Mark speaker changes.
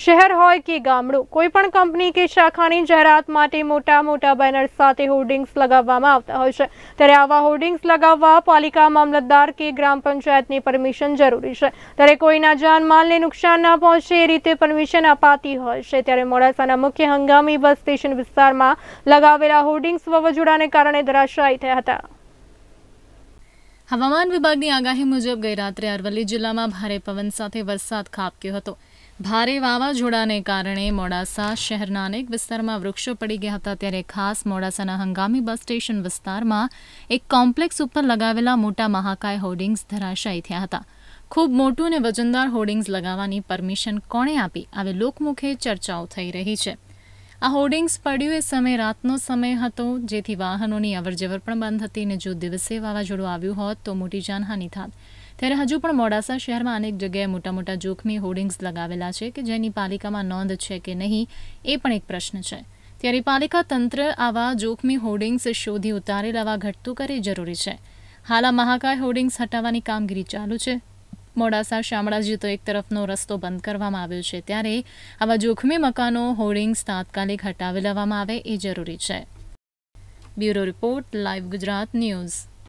Speaker 1: શહેર હોય કે ગામડું કોઈ પણ કંપની કે શાખાની જાહેરાત માટે મોટા મોટા બેનર સાથે હોર્ડિંગ્સ લગાવવામાં આવતા હોય છે ત્યારે આવા હોર્ડિંગ્સ લગાવવા પાલિકા મામલતદાર કે ગ્રામ પંચાયતની પરમિશન જરૂરી છે ત્યારે કોઈના જાનમાલને નુકસાન ના પહોંચે એ રીતે પરમિશન અપાતી હોય છે ત્યારે મોડાસાના મુખ્ય હંગામી બસ સ્ટેશન વિસ્તારમાં લગાવેલા હોર્ડિંગ્સ વાવાઝોડાને કારણે ધરાશાયી થયા હતા
Speaker 2: હવામાન વિભાગની આગાહી મુજબ ગઈ રાત્રે અરવલ્લી જિલ્લામાં ભારે પવન સાથે વરસાદ ખાબક્યો હતો ભારે વાવાઝોડાને કારણે મોડાસા શહેરના અનેક વિસ્તારમાં વૃક્ષો પડી ગયા હતા ત્યારે ખાસ મોડાસાના હંગામી બસ સ્ટેશન વિસ્તારમાં એક કોમ્પ્લેક્સ ઉપર લગાવેલા મોટા મહાકાય હોર્ડિંગ્સ ધરાશાયી થયા હતા ખૂબ મોટું અને વજનદાર હોર્ડિંગ્સ લગાવવાની પરમિશન કોણે આપી આવે લોકમુખે ચર્ચાઓ થઈ રહી છે આ હોર્ડિંગ્સ પડ્યું એ સમય રાતનો સમય હતો જેથી વાહનોની અવરજવર પણ બંધ હતી અને જો દિવસે વાવાઝોડું આવ્યું હોત તો મોટી જાનહાની થાત ત્યારે હજુ પણ મોડાસા શહેરમાં અનેક જગ્યાએ મોટા મોટા જોખમી હોર્ડિંગ્સ લગાવેલા છે કે જેની પાલિકામાં નોંધ છે કે નહીં એ પણ એક પ્રશ્ન છે ત્યારે પાલિકા તંત્ર આવા જોખમી હોર્ડિંગ્સ શોધી ઉતારે લાવા ઘટતું કરે જરૂરી છે હાલ આ મહાકાય હોર્ડિંગ્સ હટાવવાની કામગીરી ચાલુ છે મોડાસા શામળાજી તો એક તરફનો રસ્તો બંધ કરવામાં આવ્યો છે ત્યારે આવા જોખમી મકાનો હોર્ડિંગ્સ તાત્કાલિક હટાવી લેવામાં આવે એ જરૂરી છે bureau report live Gujarat news